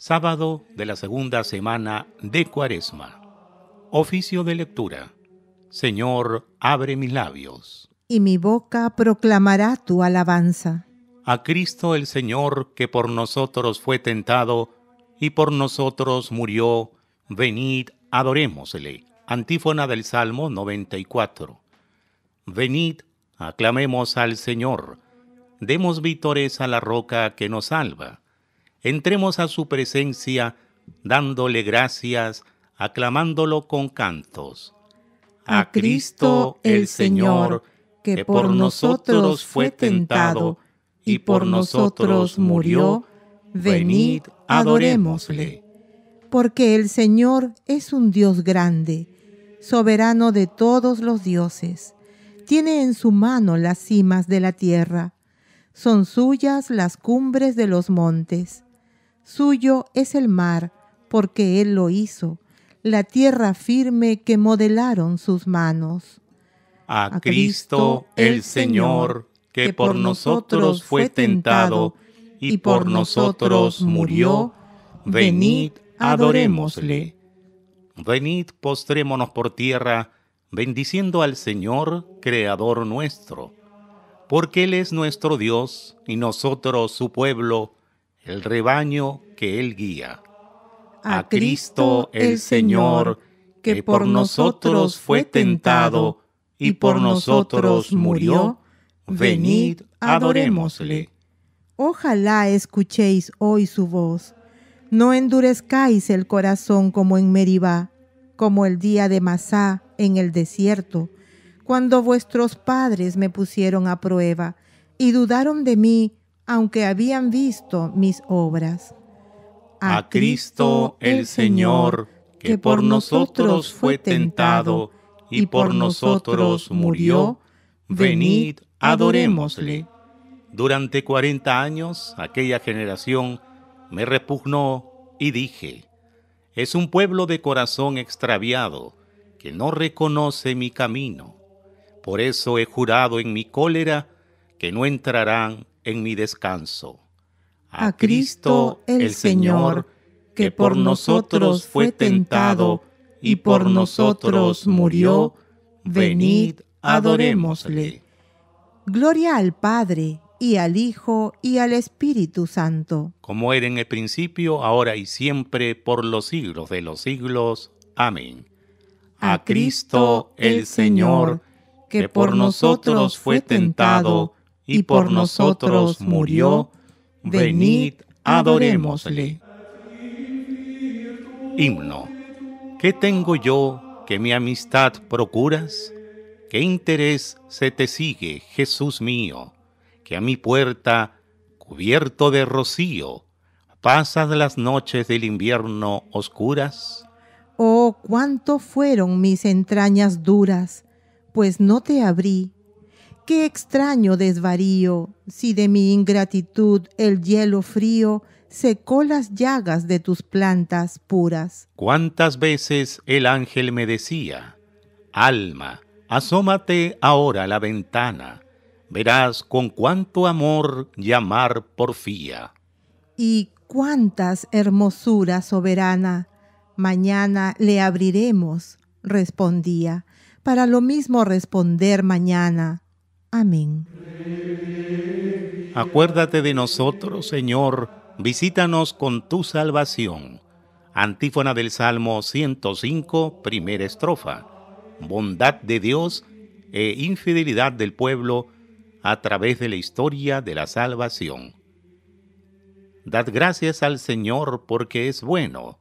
Sábado de la segunda semana de Cuaresma. Oficio de lectura. Señor, abre mis labios. Y mi boca proclamará tu alabanza. A Cristo el Señor, que por nosotros fue tentado y por nosotros murió, venid, adorémosle. Antífona del Salmo 94. Venid, aclamemos al Señor. Demos vítores a la roca que nos salva entremos a su presencia dándole gracias, aclamándolo con cantos. A Cristo el Señor, que por nosotros fue tentado y por nosotros murió, venid, adorémosle. Porque el Señor es un Dios grande, soberano de todos los dioses. Tiene en su mano las cimas de la tierra. Son suyas las cumbres de los montes Suyo es el mar, porque Él lo hizo, la tierra firme que modelaron sus manos. A, Cristo, el Señor, que por nosotros fue tentado y por nosotros murió, venid, adorémosle. Venid, postrémonos por tierra, bendiciendo al Señor, Creador nuestro, porque Él es nuestro Dios y nosotros su pueblo el rebaño que Él guía. A, Cristo el Señor, que por nosotros fue tentado y por nosotros murió, venid, adorémosle. Ojalá escuchéis hoy su voz. No endurezcáis el corazón como en Meribá, como el día de Masá en el desierto, cuando vuestros padres me pusieron a prueba y dudaron de mí aunque habían visto mis obras. A, Cristo el Señor, que por nosotros fue tentado y por nosotros murió, venid, adorémosle. Durante cuarenta años aquella generación me repugnó y dije, es un pueblo de corazón extraviado que no reconoce mi camino. Por eso he jurado en mi cólera que no entrarán en mi descanso. A, Cristo el Señor, que por nosotros fue tentado y por nosotros murió, venid, adorémosle. Gloria al Padre, y al Hijo, y al Espíritu Santo. Como era en el principio, ahora y siempre, por los siglos de los siglos. Amén. A, a Cristo el Señor, que por nosotros fue tentado, y por nosotros murió, venid, adorémosle. Himno. ¿Qué tengo yo que mi amistad procuras? ¿Qué interés se te sigue, Jesús mío, que a mi puerta, cubierto de rocío, pasas las noches del invierno oscuras? Oh, cuánto fueron mis entrañas duras, pues no te abrí Qué extraño desvarío, si de mi ingratitud el hielo frío secó las llagas de tus plantas puras. Cuántas veces el ángel me decía, Alma, asómate ahora a la ventana, verás con cuánto amor llamar porfía. Y cuántas hermosuras soberana, mañana le abriremos, respondía, para lo mismo responder mañana Amén. Acuérdate de nosotros, Señor, visítanos con tu salvación. Antífona del Salmo 105, primera estrofa. Bondad de Dios e infidelidad del pueblo a través de la historia de la salvación. Dad gracias al Señor porque es bueno,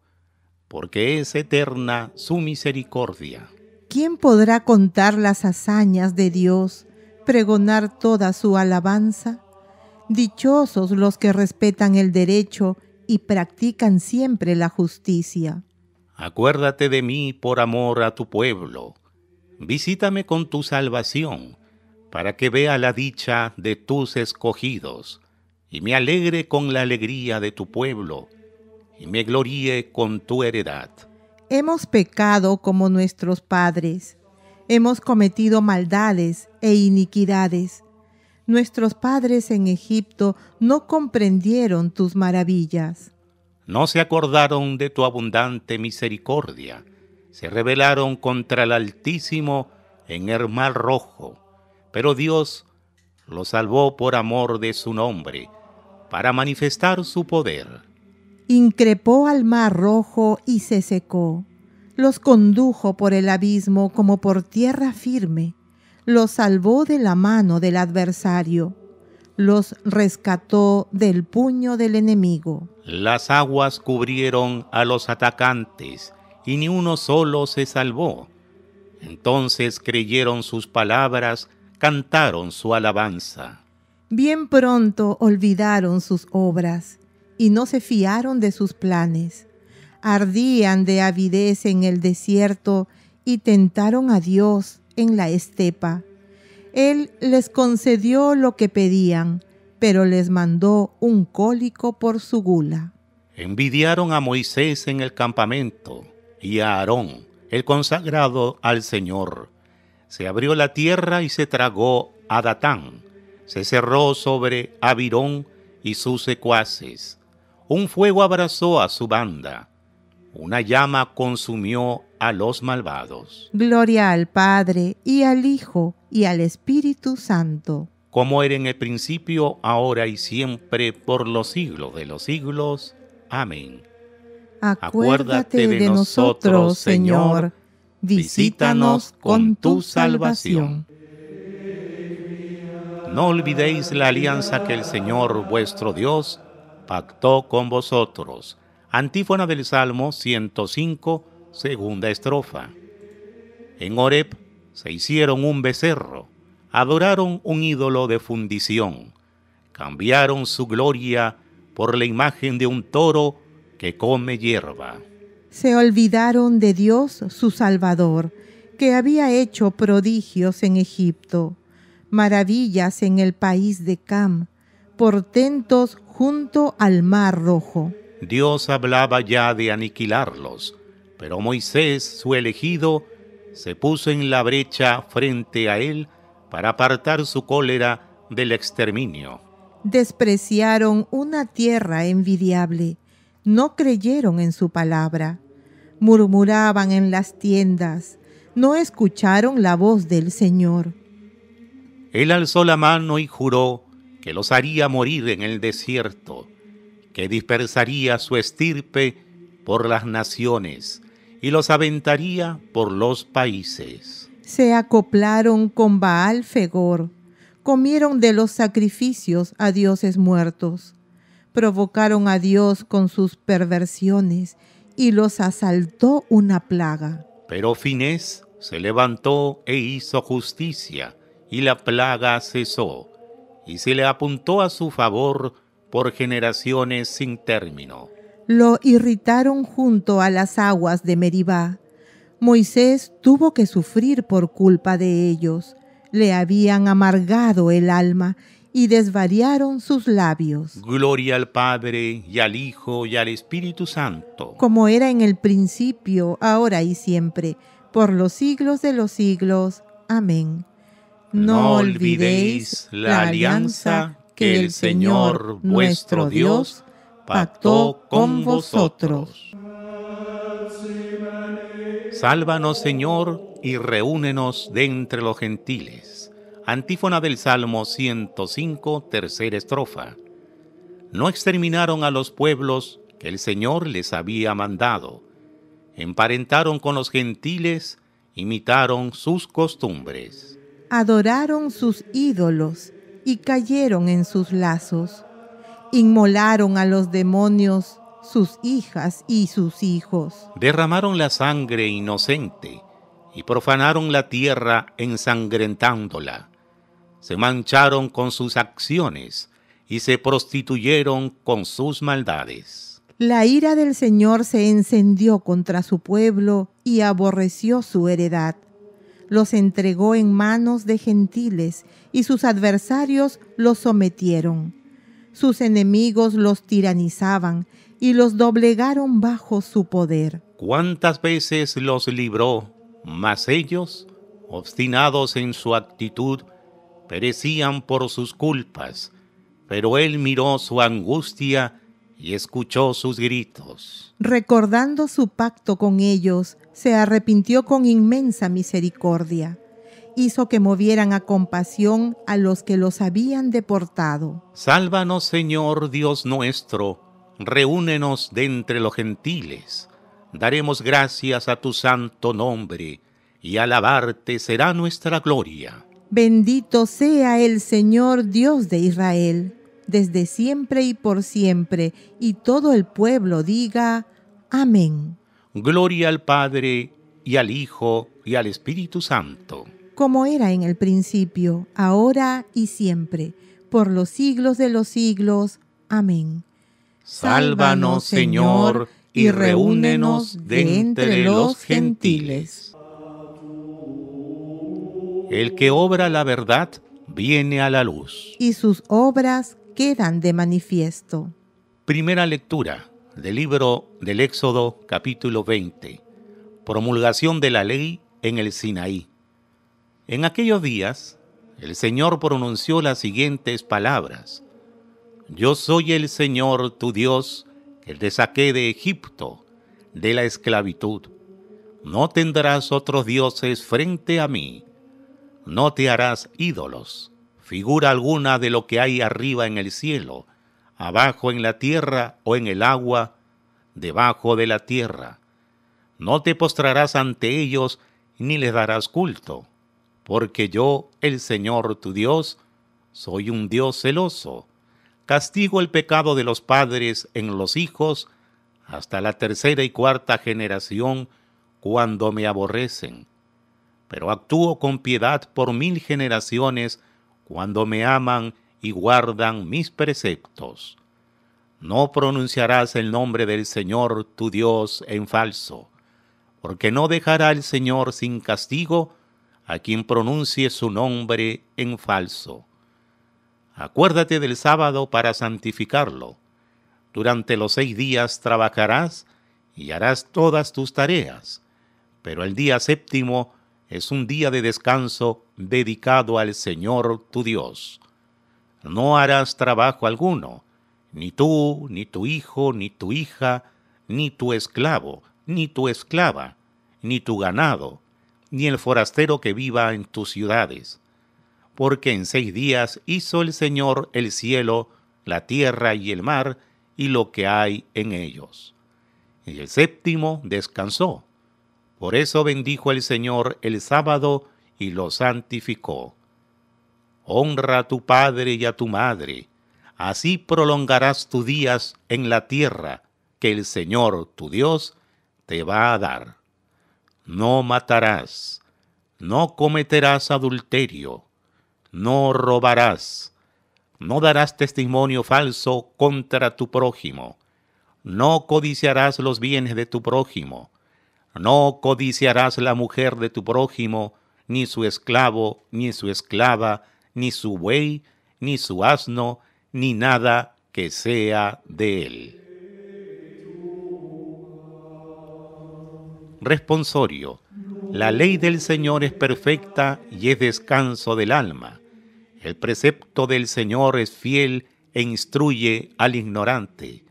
porque es eterna su misericordia. ¿Quién podrá contar las hazañas de Dios? pregonar toda su alabanza. Dichosos los que respetan el derecho y practican siempre la justicia. Acuérdate de mí por amor a tu pueblo. Visítame con tu salvación, para que vea la dicha de tus escogidos, y me alegre con la alegría de tu pueblo, y me gloríe con tu heredad. Hemos pecado como nuestros padres Hemos cometido maldades e iniquidades. Nuestros padres en Egipto no comprendieron tus maravillas. No se acordaron de tu abundante misericordia. Se rebelaron contra el Altísimo en el mar rojo. Pero Dios lo salvó por amor de su nombre, para manifestar su poder. Increpó al mar rojo y se secó los condujo por el abismo como por tierra firme, los salvó de la mano del adversario, los rescató del puño del enemigo. Las aguas cubrieron a los atacantes, y ni uno solo se salvó. Entonces creyeron sus palabras, cantaron su alabanza. Bien pronto olvidaron sus obras, y no se fiaron de sus planes ardían de avidez en el desierto y tentaron a Dios en la estepa. Él les concedió lo que pedían, pero les mandó un cólico por su gula. Envidiaron a Moisés en el campamento y a Aarón, el consagrado al Señor. Se abrió la tierra y se tragó a Datán. Se cerró sobre Abirón y sus secuaces. Un fuego abrazó a su banda una llama consumió a los malvados. Gloria al Padre y al Hijo y al Espíritu Santo. Como era en el principio, ahora y siempre, por los siglos de los siglos. Amén. Acuérdate, de, nosotros, Señor. Visítanos con tu salvación. No olvidéis la alianza que el Señor vuestro Dios pactó con vosotros Antífona del Salmo 105, segunda estrofa. En Oreb se hicieron un becerro, adoraron un ídolo de fundición, cambiaron su gloria por la imagen de un toro que come hierba. Se olvidaron de Dios, su Salvador, que había hecho prodigios en Egipto, maravillas en el país de Cam, portentos junto al Mar Rojo. Dios hablaba ya de aniquilarlos, pero Moisés, su elegido, se puso en la brecha frente a él para apartar su cólera del exterminio. Despreciaron una tierra envidiable, no creyeron en su palabra, murmuraban en las tiendas, no escucharon la voz del Señor. Él alzó la mano y juró que los haría morir en el desierto que dispersaría su estirpe por las naciones y los aventaría por los países. Se acoplaron con Baal Fegor, comieron de los sacrificios a dioses muertos, provocaron a Dios con sus perversiones y los asaltó una plaga. Pero Finés se levantó e hizo justicia, y la plaga cesó, y se le apuntó a su favor por generaciones sin término. Lo irritaron junto a las aguas de Meribá. Moisés tuvo que sufrir por culpa de ellos. Le habían amargado el alma y desvariaron sus labios. Gloria al Padre y al Hijo y al Espíritu Santo. Como era en el principio, ahora y siempre, por los siglos de los siglos. Amén. No, no olvidéis la alianza que el Señor vuestro Dios pactó con vosotros. Sálvanos, Señor, y reúnenos de entre los gentiles. Antífona del Salmo 105, tercera estrofa. No exterminaron a los pueblos que el Señor les había mandado. Emparentaron con los gentiles, imitaron sus costumbres. Adoraron sus ídolos y cayeron en sus lazos. Inmolaron a los demonios sus hijas y sus hijos. Derramaron la sangre inocente y profanaron la tierra ensangrentándola. Se mancharon con sus acciones y se prostituyeron con sus maldades. La ira del Señor se encendió contra su pueblo y aborreció su heredad. Los entregó en manos de gentiles y sus adversarios los sometieron. Sus enemigos los tiranizaban y los doblegaron bajo su poder. ¿Cuántas veces los libró? Mas ellos, obstinados en su actitud, perecían por sus culpas, pero él miró su angustia y escuchó sus gritos. Recordando su pacto con ellos, se arrepintió con inmensa misericordia hizo que movieran a compasión a los que los habían deportado. Sálvanos, Señor Dios nuestro, reúnenos de entre los gentiles. Daremos gracias a tu santo nombre, y alabarte será nuestra gloria. Bendito sea el Señor Dios de Israel, desde siempre y por siempre, y todo el pueblo diga, Amén. Gloria al Padre, y al Hijo, y al Espíritu Santo como era en el principio, ahora y siempre, por los siglos de los siglos. Amén. Sálvanos, Señor, y reúnenos de entre los gentiles. El que obra la verdad viene a la luz. Y sus obras quedan de manifiesto. Primera lectura del libro del Éxodo capítulo 20. Promulgación de la ley en el Sinaí. En aquellos días, el Señor pronunció las siguientes palabras. Yo soy el Señor tu Dios, que te saqué de Egipto, de la esclavitud. No tendrás otros dioses frente a mí. No te harás ídolos, figura alguna de lo que hay arriba en el cielo, abajo en la tierra o en el agua, debajo de la tierra. No te postrarás ante ellos ni les darás culto porque yo, el Señor tu Dios, soy un Dios celoso. Castigo el pecado de los padres en los hijos hasta la tercera y cuarta generación cuando me aborrecen. Pero actúo con piedad por mil generaciones cuando me aman y guardan mis preceptos. No pronunciarás el nombre del Señor tu Dios en falso, porque no dejará el Señor sin castigo a quien pronuncie su nombre en falso. Acuérdate del sábado para santificarlo. Durante los seis días trabajarás y harás todas tus tareas, pero el día séptimo es un día de descanso dedicado al Señor tu Dios. No harás trabajo alguno, ni tú, ni tu hijo, ni tu hija, ni tu esclavo, ni tu esclava, ni tu ganado, ni el forastero que viva en tus ciudades. Porque en seis días hizo el Señor el cielo, la tierra y el mar, y lo que hay en ellos. Y el séptimo descansó. Por eso bendijo el Señor el sábado y lo santificó. Honra a tu padre y a tu madre, así prolongarás tus días en la tierra que el Señor tu Dios te va a dar no matarás, no cometerás adulterio, no robarás, no darás testimonio falso contra tu prójimo, no codiciarás los bienes de tu prójimo, no codiciarás la mujer de tu prójimo, ni su esclavo, ni su esclava, ni su buey, ni su asno, ni nada que sea de él. Responsorio. La ley del Señor es perfecta y es descanso del alma. El precepto del Señor es fiel e instruye al ignorante.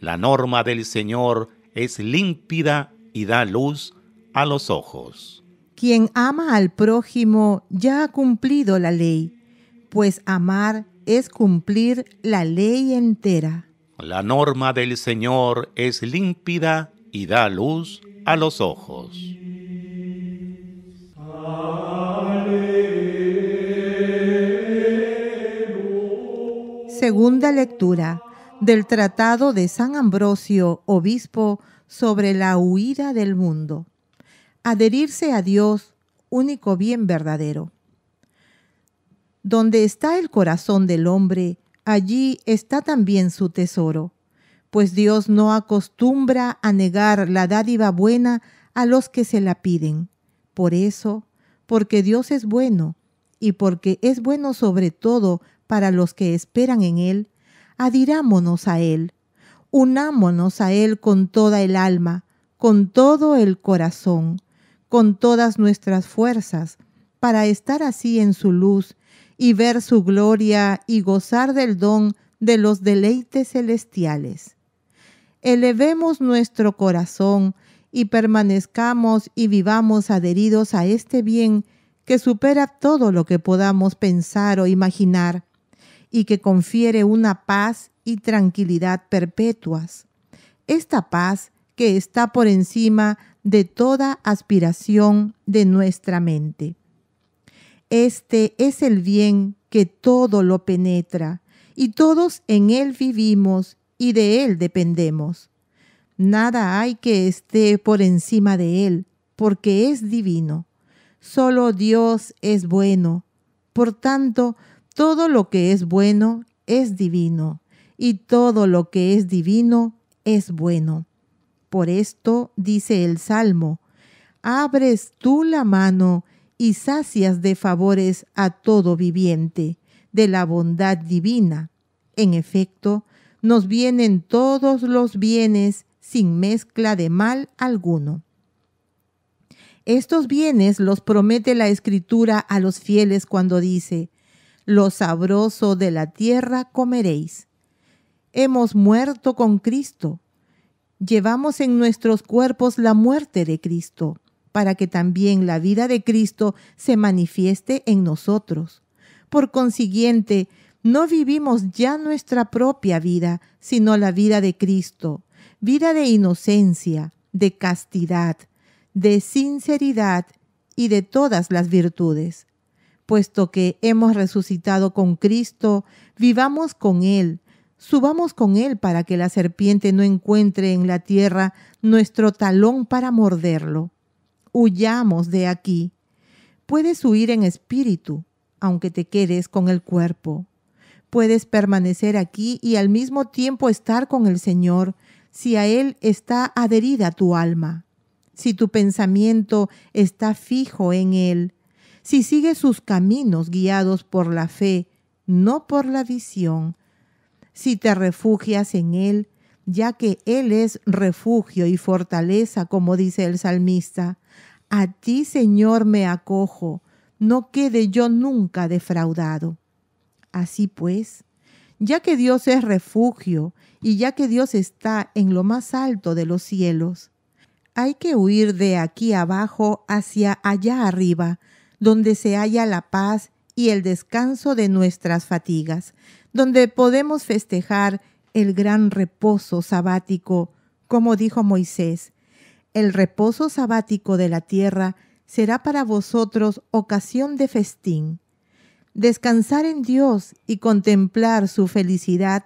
La norma del Señor es límpida y da luz a los ojos. Quien ama al prójimo ya ha cumplido la ley, pues amar es cumplir la ley entera. La norma del Señor es límpida y da luz a los ojos. Segunda lectura del Tratado de San Ambrosio, obispo, sobre la huida del mundo. Adherirse a Dios, único bien verdadero. Donde está el corazón del hombre, allí está también su tesoro pues Dios no acostumbra a negar la dádiva buena a los que se la piden. Por eso, porque Dios es bueno, y porque es bueno sobre todo para los que esperan en Él, adirámonos a Él, unámonos a Él con toda el alma, con todo el corazón, con todas nuestras fuerzas, para estar así en su luz y ver su gloria y gozar del don de los deleites celestiales elevemos nuestro corazón y permanezcamos y vivamos adheridos a este bien que supera todo lo que podamos pensar o imaginar y que confiere una paz y tranquilidad perpetuas. Esta paz que está por encima de toda aspiración de nuestra mente. Este es el bien que todo lo penetra y todos en él vivimos y de Él dependemos. Nada hay que esté por encima de Él, porque es divino. Solo Dios es bueno. Por tanto, todo lo que es bueno es divino, y todo lo que es divino es bueno. Por esto dice el Salmo, abres tú la mano y sacias de favores a todo viviente, de la bondad divina. En efecto, nos vienen todos los bienes sin mezcla de mal alguno. Estos bienes los promete la escritura a los fieles cuando dice, lo sabroso de la tierra comeréis. Hemos muerto con Cristo. Llevamos en nuestros cuerpos la muerte de Cristo, para que también la vida de Cristo se manifieste en nosotros. Por consiguiente, no vivimos ya nuestra propia vida, sino la vida de Cristo, vida de inocencia, de castidad, de sinceridad y de todas las virtudes. Puesto que hemos resucitado con Cristo, vivamos con Él, subamos con Él para que la serpiente no encuentre en la tierra nuestro talón para morderlo. Huyamos de aquí. Puedes huir en espíritu, aunque te quedes con el cuerpo. Puedes permanecer aquí y al mismo tiempo estar con el Señor si a Él está adherida tu alma, si tu pensamiento está fijo en Él, si sigues sus caminos guiados por la fe, no por la visión, si te refugias en Él, ya que Él es refugio y fortaleza, como dice el salmista. A ti, Señor, me acojo, no quede yo nunca defraudado. Así pues, ya que Dios es refugio y ya que Dios está en lo más alto de los cielos, hay que huir de aquí abajo hacia allá arriba, donde se halla la paz y el descanso de nuestras fatigas, donde podemos festejar el gran reposo sabático, como dijo Moisés. El reposo sabático de la tierra será para vosotros ocasión de festín. Descansar en Dios y contemplar su felicidad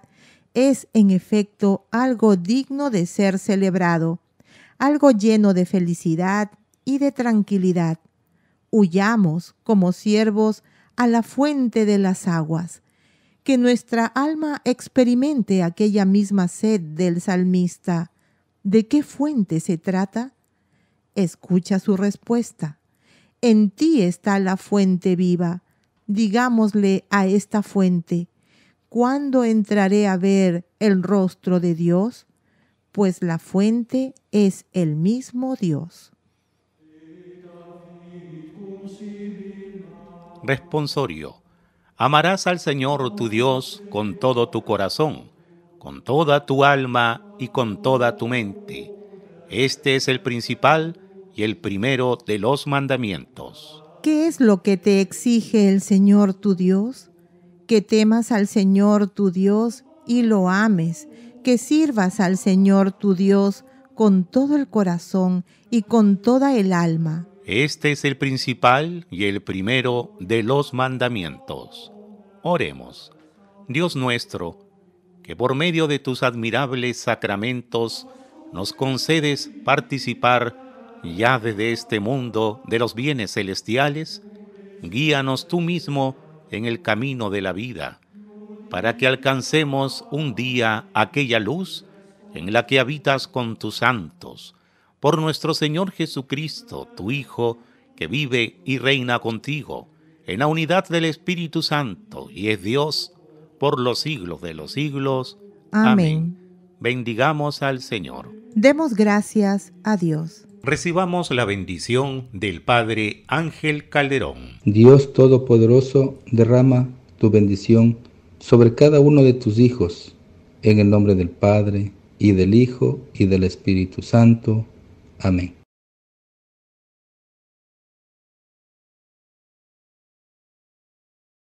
es en efecto algo digno de ser celebrado, algo lleno de felicidad y de tranquilidad. Huyamos como siervos a la fuente de las aguas, que nuestra alma experimente aquella misma sed del salmista. ¿De qué fuente se trata? Escucha su respuesta. En ti está la fuente viva digámosle a esta fuente, ¿cuándo entraré a ver el rostro de Dios? Pues la fuente es el mismo Dios. Responsorio. Amarás al Señor tu Dios con todo tu corazón, con toda tu alma y con toda tu mente. Este es el principal y el primero de los mandamientos. ¿Qué es lo que te exige el Señor tu Dios? Que temas al Señor tu Dios y lo ames, que sirvas al Señor tu Dios con todo el corazón y con toda el alma. Este es el principal y el primero de los mandamientos. Oremos. Dios nuestro, que por medio de tus admirables sacramentos nos concedes participar ya desde este mundo de los bienes celestiales, guíanos tú mismo en el camino de la vida, para que alcancemos un día aquella luz en la que habitas con tus santos, por nuestro Señor Jesucristo, tu Hijo, que vive y reina contigo, en la unidad del Espíritu Santo, y es Dios, por los siglos de los siglos. Amén. Bendigamos al Señor. Demos gracias a Dios recibamos la bendición del Padre Ángel Calderón. Dios Todopoderoso, derrama tu bendición sobre cada uno de tus hijos, en el nombre del Padre, y del Hijo, y del Espíritu Santo. Amén.